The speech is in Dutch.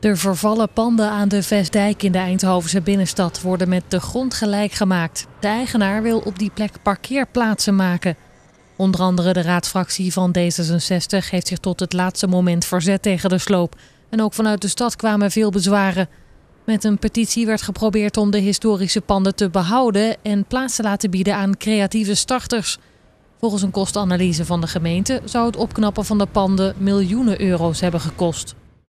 De vervallen panden aan de Vestdijk in de Eindhovense binnenstad worden met de grond gelijk gemaakt. De eigenaar wil op die plek parkeerplaatsen maken. Onder andere de raadsfractie van D66 heeft zich tot het laatste moment verzet tegen de sloop. En ook vanuit de stad kwamen veel bezwaren. Met een petitie werd geprobeerd om de historische panden te behouden en plaats te laten bieden aan creatieve starters. Volgens een kostenanalyse van de gemeente zou het opknappen van de panden miljoenen euro's hebben gekost.